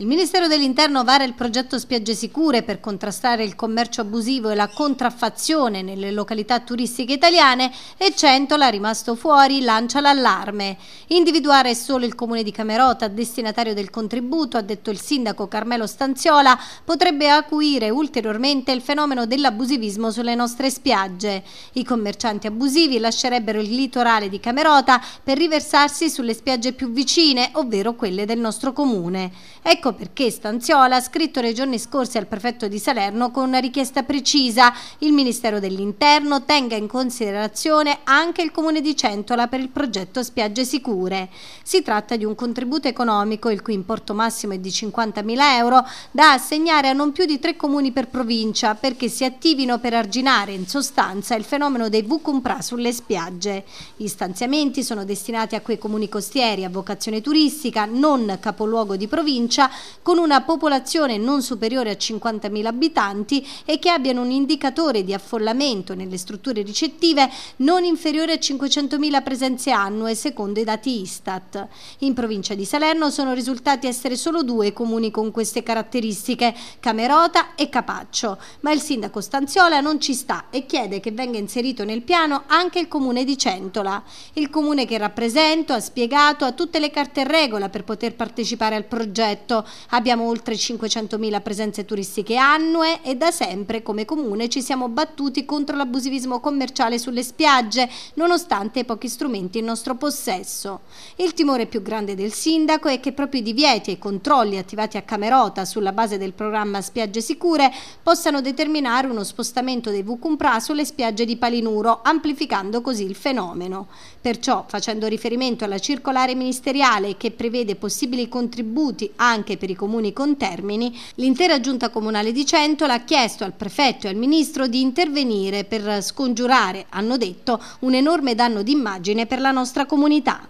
Il Ministero dell'Interno vara il progetto Spiagge Sicure per contrastare il commercio abusivo e la contraffazione nelle località turistiche italiane e Centola, rimasto fuori, lancia l'allarme. Individuare solo il comune di Camerota, destinatario del contributo, ha detto il sindaco Carmelo Stanziola, potrebbe acuire ulteriormente il fenomeno dell'abusivismo sulle nostre spiagge. I commercianti abusivi lascerebbero il litorale di Camerota per riversarsi sulle spiagge più vicine, ovvero quelle del nostro comune. Ecco Ecco perché Stanziola ha scritto nei giorni scorsi al prefetto di Salerno con una richiesta precisa. Il Ministero dell'Interno tenga in considerazione anche il Comune di Centola per il progetto Spiagge Sicure. Si tratta di un contributo economico, il cui importo massimo è di 50.000 euro, da assegnare a non più di tre comuni per provincia perché si attivino per arginare in sostanza il fenomeno dei Vucumpra sulle spiagge. Gli stanziamenti sono destinati a quei comuni costieri a vocazione turistica non capoluogo di provincia con una popolazione non superiore a 50.000 abitanti e che abbiano un indicatore di affollamento nelle strutture ricettive non inferiore a 500.000 presenze annue secondo i dati Istat. In provincia di Salerno sono risultati essere solo due comuni con queste caratteristiche, Camerota e Capaccio, ma il sindaco Stanziola non ci sta e chiede che venga inserito nel piano anche il comune di Centola. Il comune che rappresento ha spiegato ha tutte le carte in regola per poter partecipare al progetto, Abbiamo oltre 500.000 presenze turistiche annue e da sempre come comune ci siamo battuti contro l'abusivismo commerciale sulle spiagge, nonostante i pochi strumenti in nostro possesso. Il timore più grande del sindaco è che proprio i divieti e i controlli attivati a Camerota sulla base del programma Spiagge Sicure possano determinare uno spostamento dei Vucumpra sulle spiagge di Palinuro, amplificando così il fenomeno. Perciò, facendo riferimento alla circolare ministeriale che prevede possibili contributi anche per i comuni con termini, l'intera giunta comunale di Centola ha chiesto al prefetto e al ministro di intervenire per scongiurare, hanno detto, un enorme danno d'immagine per la nostra comunità.